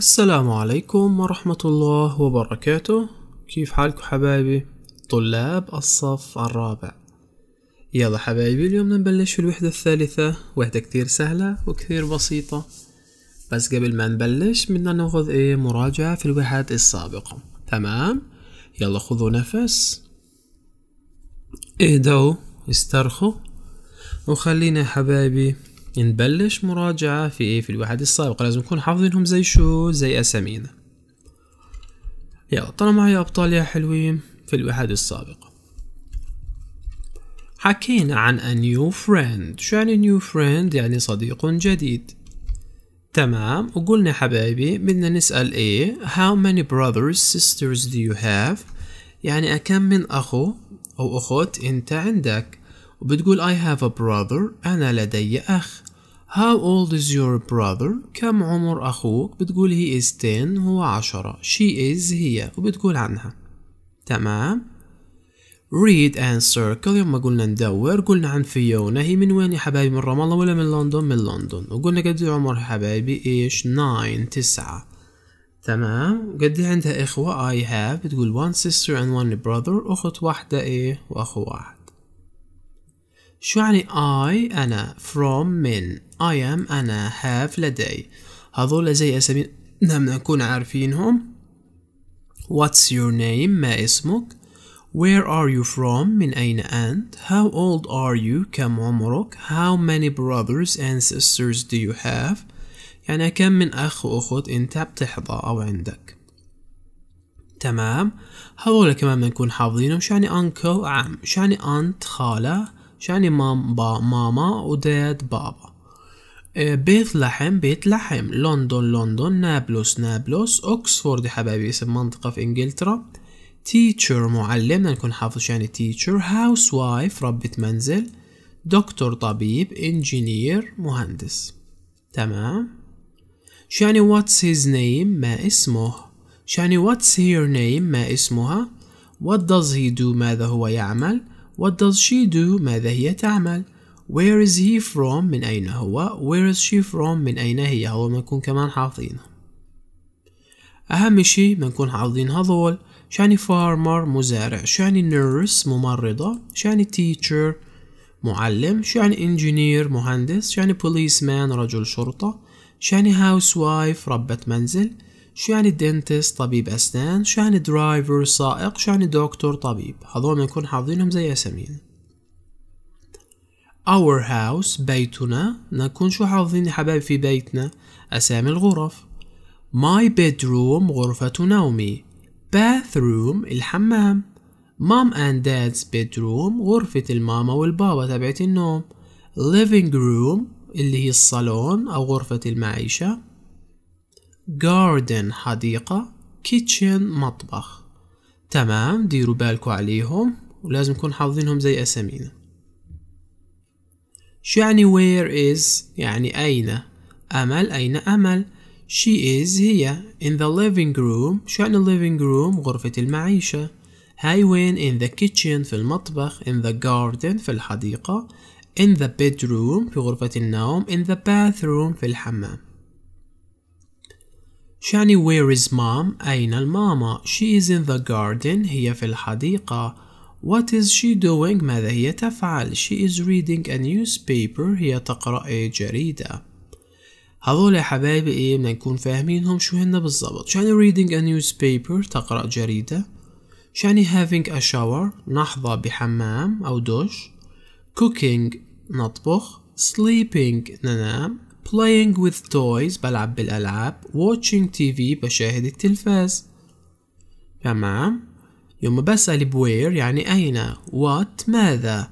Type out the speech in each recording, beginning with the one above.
السلام عليكم ورحمة الله وبركاته كيف حالكم حبايبي طلاب الصف الرابع يلا حبايبي اليوم نبلش في الوحدة الثالثة وحدة كتير سهلة وكتير بسيطة بس قبل ما نبلش بدنا ناخذ ايه مراجعة في الوحدة السابقة تمام يلا خذوا نفس اهدوا استرخوا وخلينا حبايبي نبلش مراجعة في ايه في الوحدة السابقة لازم نكون حافظينهم زي شو زي اسامينا يلا طلع معي يا ابطال يا حلوين في الوحدة السابقة حكينا عن a new friend شو يعني new friend يعني صديق جديد تمام وقلنا حبايبي بدنا نسأل ايه how many brothers sisters do you have يعني كم من اخو او اخت انت عندك وبتقول I have a brother أنا لدي أخ How old is your brother كم عمر أخوك بتقول he is 10 هو عشرة she is هي وبتقول عنها تمام read and circle يوم ما قلنا ندور قلنا عن فيونا هي من وين يا حبايبي من رام الله ولا من لندن من لندن وقلنا قد إيه عمر يا حبايبي ايش 9 تسعة تمام قد إيه عندها إخوة I have بتقول one sister and one brother أخت واحدة ايه وأخو واحد شو يعني I أنا from من I am أنا have لدي هذول زي أسامي نحن نعم، نكون عارفينهم What's your name ما اسمك Where are you from من أين أنت How old are you كم عمرك How many brothers and sisters do you have يعني كم من أخ وأخت أنت بتحظى أو عندك تمام هذول كمان بنكون حافظينهم شو يعني uncle عم شو يعني aunt خالة يعني مام با ماما وداد بابا إيه، بيت لحم بيت لحم لندن لندن نابلس نابلس أوكسفورد يا حبايبي اسم منطقة في إنجلترا تيتشر معلم نكون حافظ يعني تيتشر هاوس وايف ربة منزل دكتور طبيب انجينير مهندس تمام يعني واتس هيز نيم ما اسمه يعني واتس هير نيم ما اسمها وات داز هي دو ماذا هو يعمل What does she do؟ ماذا هي تعمل؟ Where is he from؟ من أين هو؟ Where is she from؟ من أين هي؟ هو ما نكون كمان حافظينها أهم شيء ما نكون حافظين هذول شعني فارمر مزارع شعني نيرس ممرضة شعني تيتشر معلم شعني انجينير مهندس شعني بوليسمان رجل شرطة شعني هاوس وايف ربة منزل شو يعني دنتست طبيب أسنان شو يعني درايفر سائق شو يعني دكتور طبيب هذول نكون حافظينهم زي أسامينا our house بيتنا نكون شو حافظين يا حبايبي في بيتنا أسامي الغرف my bedroom غرفة نومي bathroom الحمام mom and dad's bedroom غرفة الماما والبابا تبعت النوم living room اللي هي الصالون أو غرفة المعيشة garden حديقة kitchen مطبخ تمام ديروا بالكم عليهم ولازم نكون حافظينهم زي أسامينا شو يعني where is يعني أين أمل أين أمل she is هي in the living room شو يعني living room غرفة المعيشة هاي وين in the kitchen في المطبخ in the garden في الحديقة in the bedroom في غرفة النوم in the bathroom في الحمام شعني where is mom أين الماما she is in the garden هي في الحديقة what is she doing ماذا هي تفعل she is reading a newspaper هي تقرأ جريدة هذول يا حبايبي ايه بدنا نكون فاهمينهم شو هن بالضبط شعني reading a newspaper تقرأ جريدة شعني having a shower نحظى بحمام أو دوش cooking نطبخ sleeping ننام playing with toys بلعب بالألعاب watching TV بشاهد التلفاز تمام يوم بسأل where يعني أين what ماذا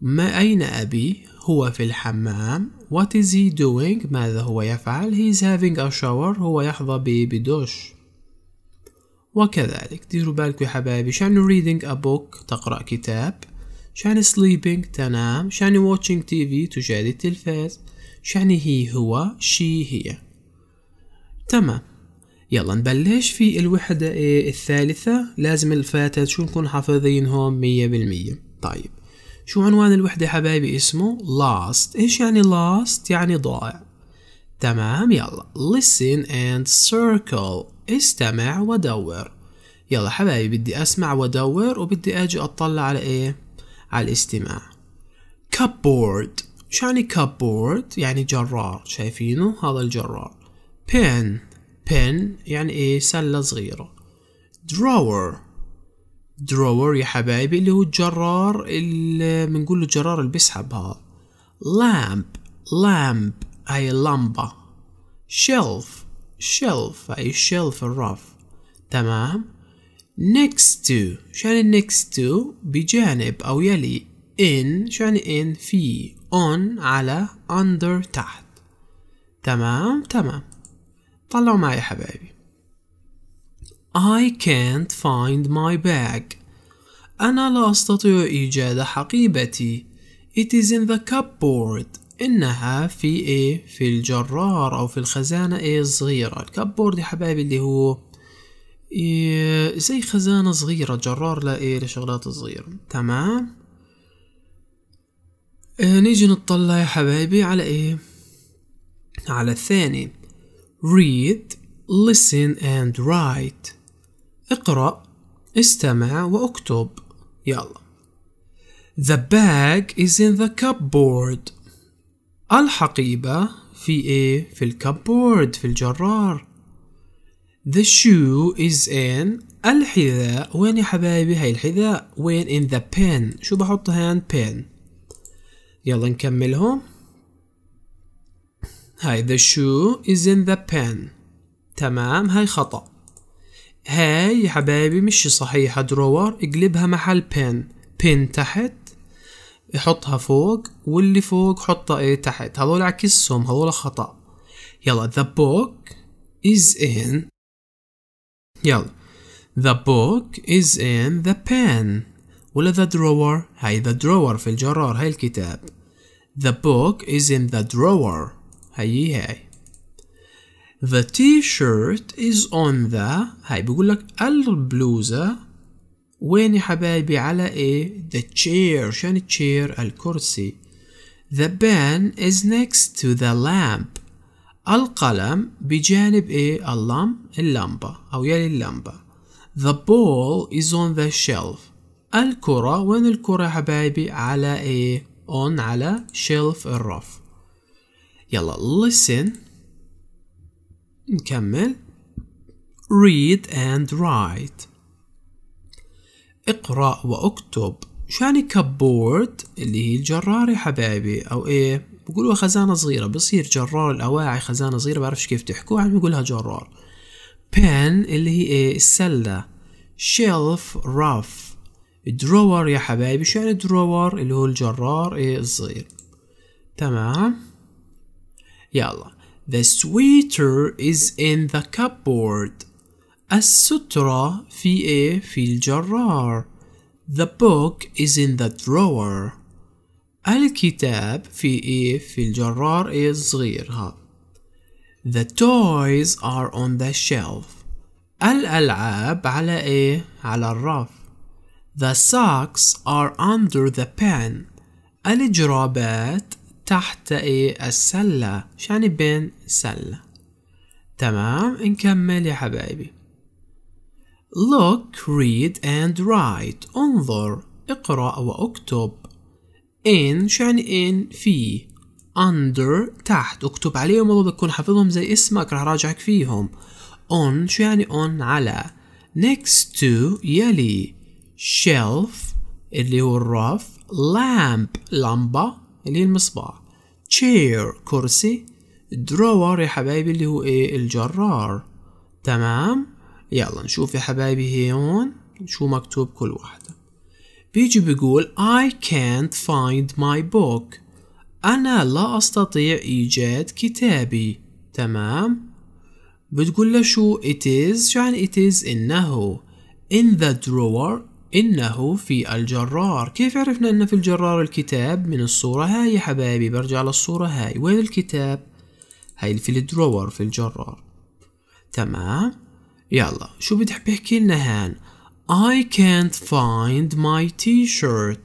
ما أين أبي هو في الحمام what is he doing ماذا هو يفعل he is having a shower هو يحظى بدش وكذلك ديروا بالكم يا حبايبي شان reading a book تقرأ كتاب شان sleeping تنام شان watching TV تشاهد التلفاز شو يعني هي هو شي هي تمام يلا نبلش في الوحدة الثالثة لازم الفاتت شو نكون حافظينهم مية بالمية طيب شو عنوان الوحدة حبايبي اسمه لاست ايش يعني لاست يعني ضائع تمام يلا listen and circle استمع ودور يلا حبايبي بدي اسمع ودور وبدي اجي اطلع على ايه على الاستماع cupboard يعني كابورد يعني جرار شايفينه هذا الجرار pen pen يعني ايه سلة صغيرة drawer drawer يا حبايبي اللي هو الجرار اللي بنقول له الجرار اللي بيسحب هذا lamp lamp هاي اللمبة shelf shelf هاي الشلف الرف تمام next to شو يعني next to بجانب أو يلي in شو يعني in في on على under تحت تمام تمام طلعوا معي يا حبايبي I can't find my bag أنا لا أستطيع إيجاد حقيبتي It is in the cupboard إنها في إيه؟ في الجرار أو في الخزانة إيه الصغيرة الكبورد يا حبايبي اللي هو إيه زي خزانة صغيرة جرار إيه لشغلات صغيرة تمام إيه، نيجي نطلع يا حبايبي على ايه على الثاني read listen and write اقرأ استمع واكتب يلا The bag is in the cupboard الحقيبة في ايه في الكبورد في الجرار The shoe is in الحذاء وين يا حبايبي هاي الحذاء وين in the pen شو بحط هان pen يلا نكملهم هاي the shoe is in the pen تمام هاي خطأ هاي يا حبايبي مش صحيحة drawer اقلبها محل pen pen تحت حطها فوق واللي فوق حطها ايه تحت هذول عكسهم هذول خطأ يلا the book is in يلا the book is in the pen ولا the drawer هاي the drawer في الجرار هاي الكتاب the book is in the drawer هاي هاي the t-shirt is on the هاي بيقول لك البلوزة وين يا حبايبي على ايه the chair شان chair الكرسي the pen is next to the lamp القلم بجانب ايه اللم اللمبة او يلي اللمبة the ball is on the shelf الكرة وين الكرة حبايبي على ايه on على shelf الرف يلا listen نكمل read and write اقرأ واكتب شو يعني كبورد اللي هي الجرار يا حبايبي او ايه بقولوها خزانة صغيرة بصير جرار الأواعي خزانة صغيرة بعرفش كيف تحكوها عم يعني يقولها جرار pen اللي هي ايه السلة shelf rough دراور يا حبايبي شو يعني دراور اللي هو الجرار إيه، الصغير تمام يلا The sweater is in the cupboard السترة في ايه في الجرار The book is in the drawer الكتاب في ايه في الجرار ايه الصغير ها The toys are on the shelf الألعاب على ايه على الرف The socks are under the pen. الجرابات تحت ايه السلة شو يعني بين سلة تمام نكمل يا حبايبي Look, read and write انظر اقرأ واكتب in شو يعني in في under تحت اكتب عليهم والله بتكون حافظهم زي اسمك راح راجعك فيهم on شو يعني on على next to يلي shelf اللي هو الرف lamp لمبة اللي هي المصباح chair كرسي drawer يا حبايبي اللي هو ايه الجرار تمام يلا نشوف يا حبايبي هون شو مكتوب كل واحدة بيجي بيقول I can't find my book أنا لا أستطيع إيجاد كتابي تمام بتقول له شو it is يعني it is إنه in the drawer إنه في الجرار كيف عرفنا إن في الجرار الكتاب من الصورة هاي يا حبايبي برجع للصورة هاي وين الكتاب هاي في الدرور في الجرار تمام يلا شو بدك بيحكي لنا هان I can't find my t-shirt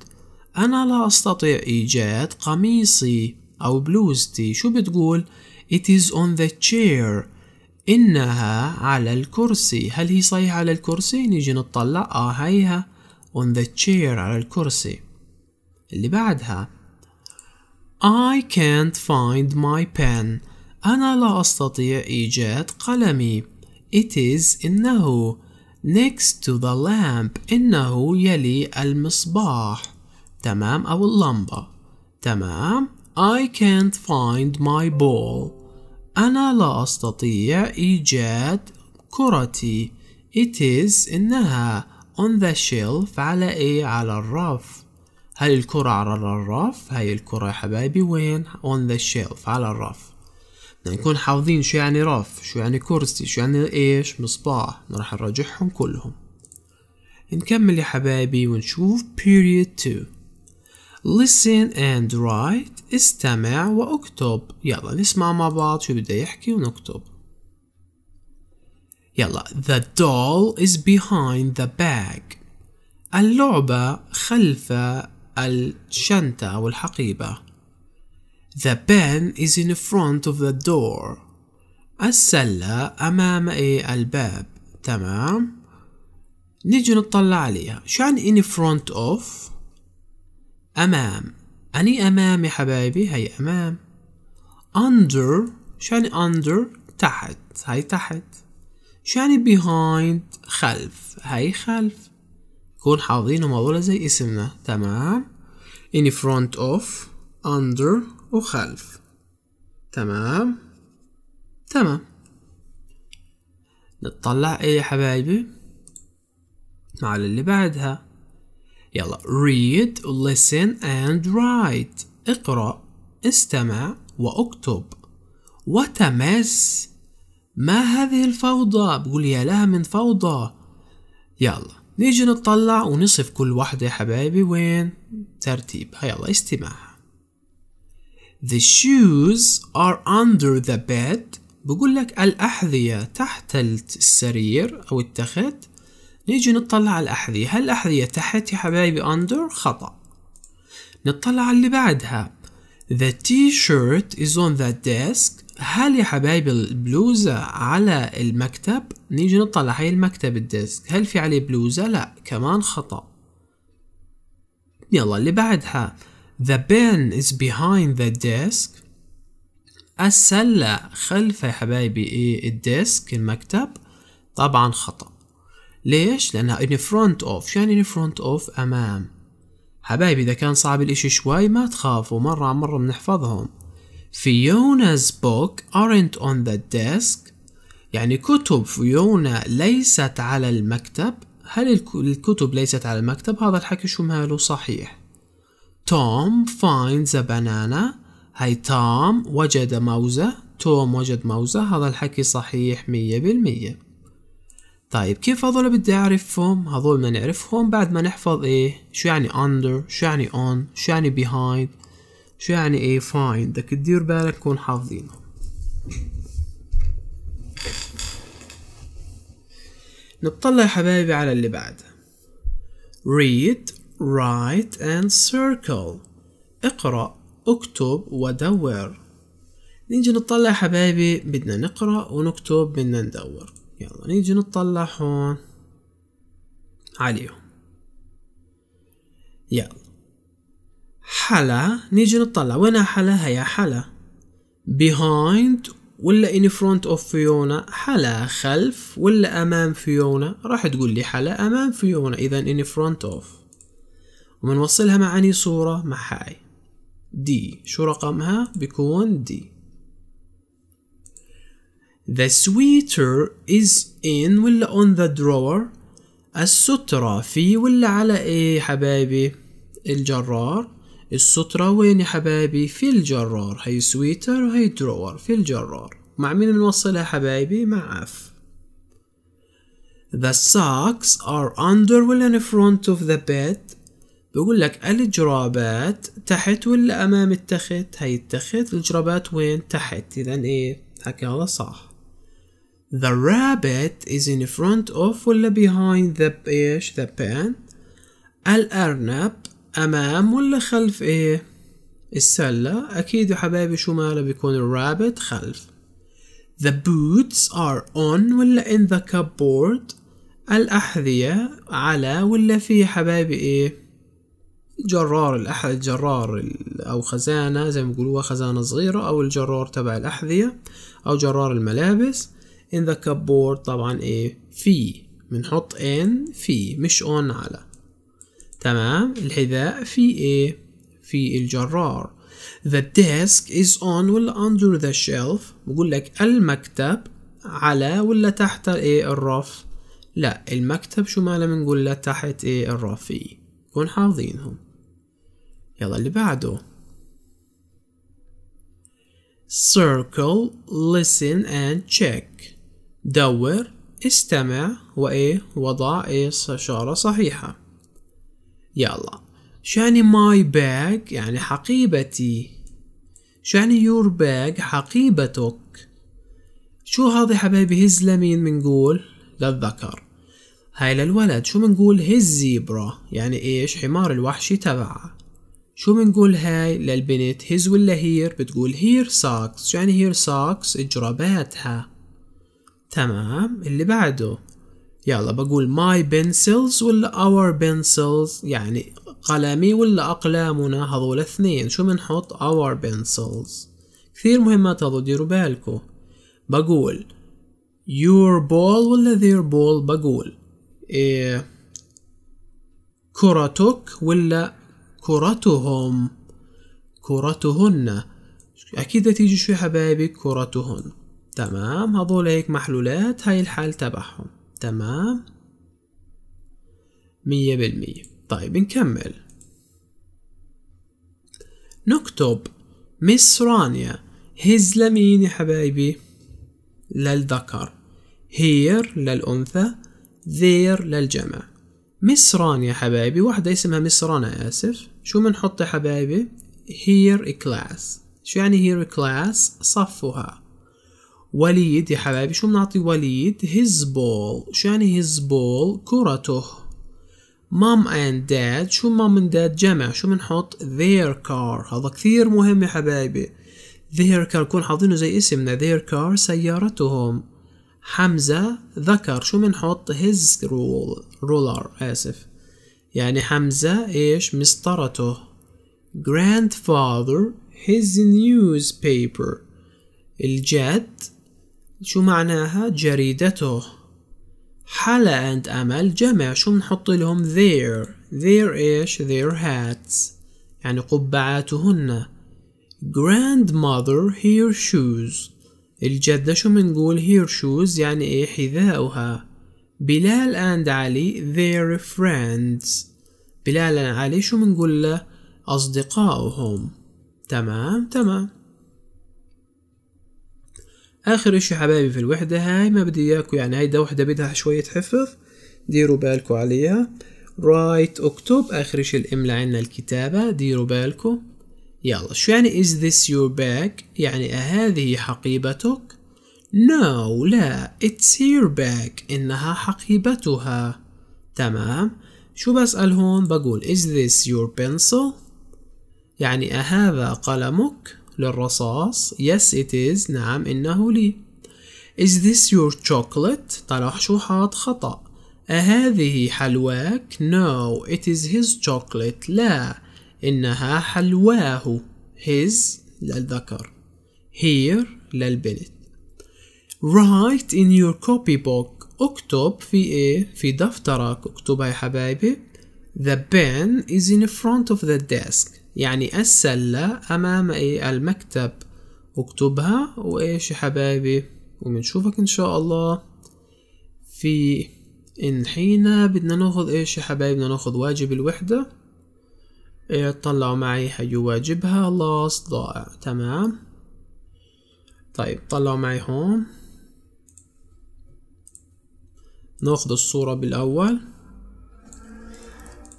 أنا لا أستطيع إيجاد قميصي أو بلوزتي شو بتقول It is on the chair إنها على الكرسي هل هي صحيحة على الكرسي نيجي نطلع آه هيها on the chair على الكرسي اللي بعدها I can't find my pen أنا لا أستطيع إيجاد قلمي It is إنه next to the lamp إنه يلي المصباح تمام أو اللمبة تمام I can't find my ball أنا لا أستطيع إيجاد كرتي It is إنها on the shelf على ايه على الرف هل الكرة على الرف هاي الكرة يا حبايبي وين on the shelf على الرف بدنا نكون حافظين شو يعني رف شو يعني كرسي شو يعني ايش مصباح راح نراجعهم كلهم نكمل يا حبايبي ونشوف period 2 listen and write استمع واكتب يلا نسمع مع بعض شو بده يحكي ونكتب يلا the doll is behind the bag اللعبة خلف الشنطة أو الحقيبة The pen is in front of the door السلة أمام إيه الباب تمام نيجي نطلع عليها شو عن in front of أمام أني أمام يا حبايبي هي أمام under شو عن under تحت هاي تحت شو يعني behind خلف هاي خلف نكون حافظينهم هذول زي اسمنا تمام in front of under وخلف تمام تمام نطلع ايه يا حبايبي مع اللي بعدها يلا read listen and write اقرأ استمع واكتب وتمس ما هذه الفوضى بقول يا لها من فوضى يلا نيجي نطلع ونصف كل واحدة يا حبايبي وين ترتيبها آه، يلا استماع The shoes are under the bed بقول لك الأحذية تحت السرير أو التخت نيجي نطلع على الأحذية هل الأحذية تحت يا حبايبي under خطأ نطلع على اللي بعدها The t-shirt is on the desk هل يا حبايبي البلوزة على المكتب نيجي نطلع هاي المكتب الديسك هل في عليه بلوزة لا كمان خطأ يلا اللي بعدها the pen is behind the desk السلة خلف يا حبايبي إيه الديسك المكتب طبعا خطأ ليش؟ لأنها in front of شو يعني in front of أمام حبايبي إذا كان صعب الإشي شوي ما تخافوا مرة مرة بنحفظهم Fiona's book aren't on the desk يعني كتب فيونا ليست على المكتب هل الكتب ليست على المكتب هذا الحكي شو ماله صحيح توم finds a banana هاي توم وجد موزة توم وجد موزة هذا الحكي صحيح مية بالمية طيب كيف هذول بدي أعرفهم هذول ما نعرفهم بعد ما نحفظ إيه شو يعني under شو يعني on شو يعني behind شو يعني ايه فاين بدك تدير بالك تكون حافظينه نطلع يا حبايبي على اللي بعدها read write and circle اقرأ اكتب ودور نيجي نطلع حبايبي بدنا نقرأ ونكتب بدنا ندور يلا نيجي نطلع هون عليهم يلا حلا نيجي نطلع وين حلا هيا حلا behind ولا in front of فيونا حلا خلف ولا أمام فيونا راح تقول لي حلا أمام فيونا إذا in front of ومنوصلها مع صورة مع هاي دي شو رقمها بيكون دي The sweater is in ولا on the drawer السترة في ولا على ايه حبايبي الجرار السترة وين يا حبايبي في الجرار هي سويتر وهي درور في الجرار مع مين بنوصلها حبايبي مع اف The socks are under ولا in front of the bed بقول لك الجرابات تحت ولا أمام التخت هي التخت الجرابات وين تحت إذا إيه حكي هذا صح The rabbit is in front of ولا behind the إيش the pen الأرنب امام ولا خلف ايه السلة اكيد يا حبايبي شو ماله بيكون الرابط خلف The boots are on ولا in the cupboard الأحذية على ولا في حبايبي إيه جرار الأحذية الجرار أو خزانة زي ما بيقولوها خزانة صغيرة أو الجرار تبع الأحذية أو جرار الملابس in the cupboard طبعا إيه في بنحط إن في مش أون على تمام الحذاء في ايه في الجرار the desk is on ولا under the shelf بقول لك المكتب على ولا تحت ايه الرف لا المكتب شو ماله بنقول له تحت ايه الرفي كون حافظينهم يلا اللي بعده circle listen and check دور استمع وايه وضع ايه اشارة صحيحة يلا شو يعني ماي باج يعني حقيبتي شو يعني يور باج حقيبتك شو هذا حبايبي هز لمين منقول للذكر هاي للولد شو منقول هز زيبرا يعني ايش حمار الوحشي تبعه شو منقول هاي للبنت هز ولا هير بتقول هير ساكس شو يعني هير ساكس اجراباتها تمام اللي بعده يلا بقول my pencils ولا our pencils يعني قلمي ولا أقلامنا هذول اثنين شو بنحط our pencils كثير مهمات هذول ديروا بالكو بقول your ball ولا their ball بقول إيه، كرتك ولا كرتهم كرتهن أكيد تيجي شو يا حبايبي كرتهن تمام هذول هيك محلولات هاي الحال تبعهم تمام مية بالمية طيب نكمل نكتب مس رانيا هز لمين يا حبايبي للذكر هير للأنثى ذير للجمع مس رانيا حبايبي واحدة اسمها مس رانا آسف شو بنحط يا حبايبي هير كلاس شو يعني هير كلاس صفها وليد يا حبايبي شو بنعطي وليد his ball شو يعني his ball كرته mom and dad شو mom and dad جمع شو بنحط their car هذا كثير مهم يا حبايبي their car كون حاطينه زي اسمنا their car سيارتهم حمزة ذكر شو بنحط his rule ruler آسف يعني حمزة ايش مسطرته grandfather his newspaper الجد شو معناها جريدته حلا and أمل جمع شو بنحط لهم their their إيش their hats يعني قبعاتهن grandmother her shoes الجدة شو بنقول her shoes يعني إيه حذاؤها بلال and علي their friends بلال and علي شو بنقول له أصدقائهم تمام تمام اخر اشي حبايبي في الوحدة هاي ما بدي اياكو يعني هيدا وحدة بدها شوية حفظ ديروا بالكو عليها رايت اكتب اخر اشي الاملة عنا الكتابة ديروا بالكو يلا شو يعني is this your bag يعني هذه حقيبتك no لا it's your bag انها حقيبتها تمام شو بسأل هون بقول is this your pencil يعني أهذا قلمك للرصاص Yes it is نعم إنه لي Is this your chocolate؟ طلع حاط خطأ أهذه حلواك؟ No it is his chocolate لا إنها حلواه his للذكر here للبنت write in your copy book اكتب في ايه في دفترك اكتب يا حبايبي the pen is in front of the desk يعني السلة أمام إيه المكتب اكتبها وإيش يا حبايبي وبنشوفك إن شاء الله في إن حينا بدنا ناخذ إيش يا حبايبي بدنا ناخذ واجب الوحدة إيه طلعوا معي هي واجبها لاص ضائع تمام طيب طلعوا معي هون ناخذ الصورة بالأول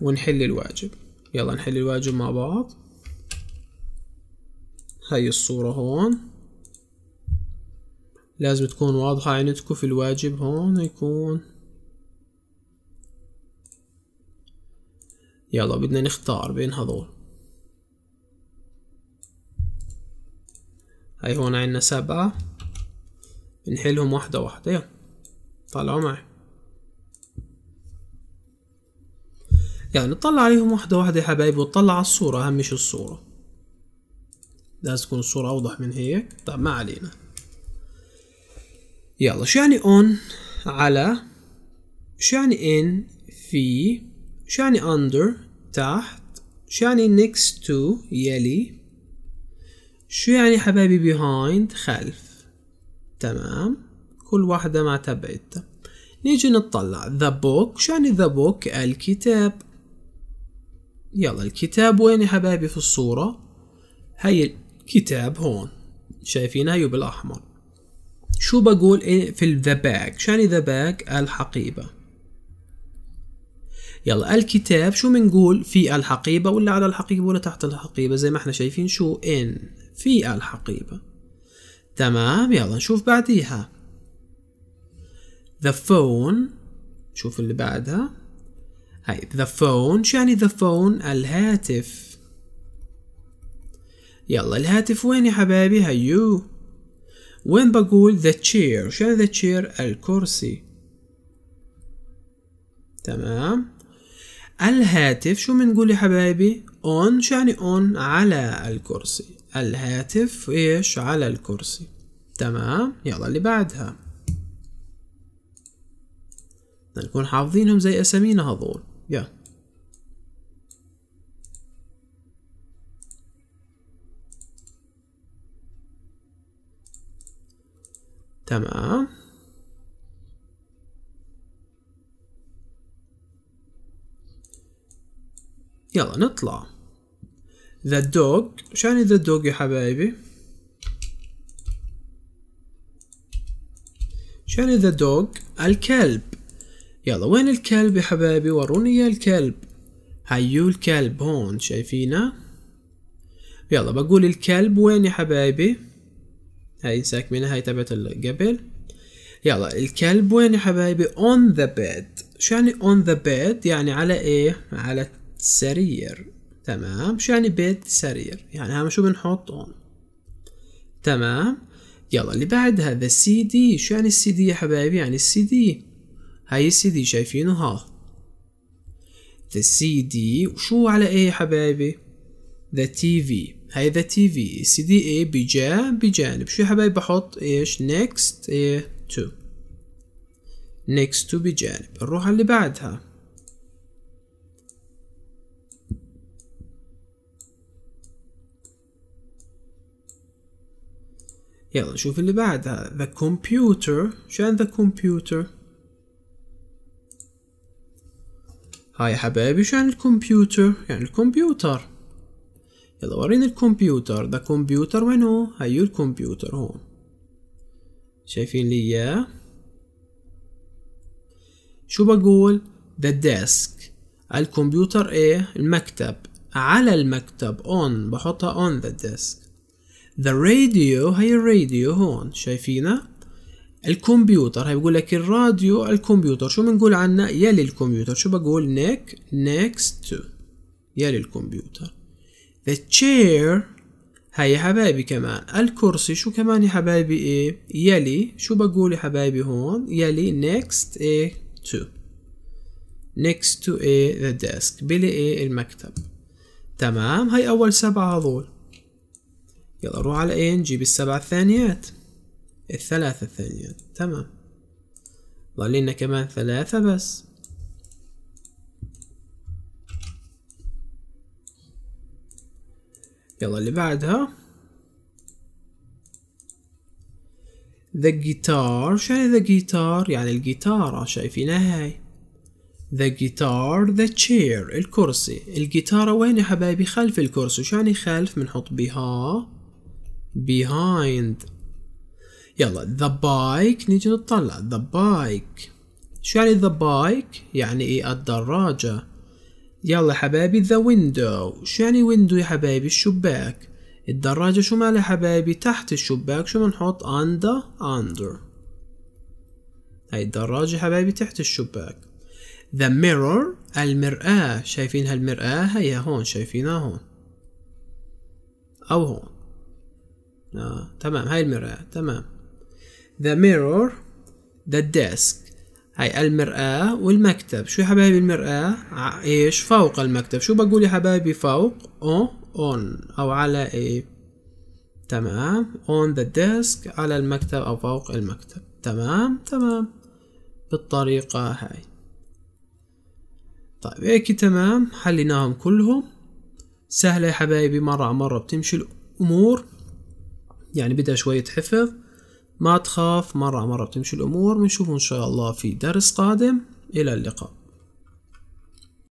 ونحل الواجب يلا نحل الواجب مع بعض هاي الصورة هون لازم تكون واضحة عندكم في الواجب هون يكون يلا بدنا نختار بين هذول هاي هون عندنا سبعة بنحلهم واحدة واحدة يلا طلعوا معي يعني طلع عليهم واحدة واحدة يا حبايبي وطلع على الصورة أهم شي الصورة لازم تكون الصورة أوضح من هيك طب ما علينا يلا شو يعني on على شو يعني in في شو يعني under تحت شو يعني next to يلي شو يعني حبايبي behind خلف تمام كل واحدة مع تبعتها نيجي نطلع the book شو يعني the book الكتاب يلا الكتاب وين يا حبايبي في الصورة هاي الكتاب هون شايفينه أيوه بالأحمر شو بقول إيه في ذا باك يعني ذا باك الحقيبة يلا الكتاب شو بنقول في الحقيبة ولا على الحقيبة ولا تحت الحقيبة زي ما احنا شايفين شو إن في الحقيبة تمام يلا نشوف بعديها the phone شوف اللي بعدها هاي ذا phone شو يعني ذا phone الهاتف يلا الهاتف وين يا حبايبي هيو وين بقول ذا chair شو يعني ذا chair الكرسي تمام الهاتف شو بنقول يا حبايبي on شو يعني on على الكرسي الهاتف ايش على الكرسي تمام يلا اللي بعدها نكون حافظينهم زي اسامينا هذول Yeah. تمام يلا نطلع ذا دوغ شو يعني ذا دوغ يا حبايبي شو يعني ذا دوغ الكلب يلا وين الكلب يا حبايبي وروني يا الكلب هيو الكلب هون شايفينه يلا بقول الكلب وين يا حبايبي هاي ساكنة هاي تبعت قبل يلا الكلب وين يا حبايبي on the bed شو يعني on the bed يعني على ايه على السرير تمام شو يعني بيت سرير يعني هم شو بنحط on تمام يلا اللي بعدها the CD شو يعني السي دي يا حبايبي يعني السي دي هاي السي دي شايفينه ها سي دي وشو على ايه يا حبايبي تي في هاي تي في السي دي ايه بجا بجانب شو يا حبايبي بحط ايش next ايه تو next تو بجانب نروح على اللي بعدها يلا نشوف اللي بعدها the computer شو عن the computer هاي يا حبايبي شو يعني الكمبيوتر يعني الكمبيوتر يلا ورينا الكمبيوتر ذا كمبيوتر وينو هيو الكمبيوتر هون شايفين لي اياه شو بقول ذا ديسك الكمبيوتر ايه المكتب على المكتب اون بحطها on ذا ديسك ذا راديو هي الراديو هون شايفينه الكمبيوتر هيقول لك الراديو الكمبيوتر شو بنقول عنه يلي الكمبيوتر شو بقول نيك next to يلي الكمبيوتر the chair هاي يا حبايبي كمان الكرسي شو كمان يا حبايبي ايه يلي شو بقول يا حبايبي هون يلي next ايه to next to ايه the desk بلي ايه المكتب تمام هاي اول سبعة هذول يلا روح على ايه نجيب السبعة الثانيات الثلاثة الثانية تمام ضالين كمان ثلاثة بس يلا اللي بعدها ذا جيتار شو يعني ذا جيتار يعني الجيتارة آه، شايفينها هاي ذا جيتار ذا chair الكرسي الجيتارة وين يا حبايبي خلف الكرسي شو يعني خلف بنحط بها behind يلا ذا بايك نيجي نطلع ذا بايك شو يعني ذا بايك يعني ايه الدراجة يلا حبايبي ذا ويندو شو يعني ويندو يا حبايبي الشباك الدراجة شو مالها حبايبي تحت الشباك شو بنحط under under هاي الدراجة حبايبي تحت الشباك the mirror المرآة شايفين هالمرآة هيا هون شايفينها هون أو هون آه تمام هاي المرآة تمام the mirror the desk هاي المرآة والمكتب شو يا حبايبي المرآة ايش فوق المكتب شو بقول يا حبايبي فوق on on او على ايه تمام on the desk على المكتب او فوق المكتب تمام تمام بالطريقة هاي طيب هيك تمام حليناهم كلهم سهلة يا حبايبي مرة مرة بتمشي الأمور يعني بدها شوية حفظ ما تخاف مرة مرة بتمشي الأمور بنشوفه إن شاء الله في درس قادم إلى اللقاء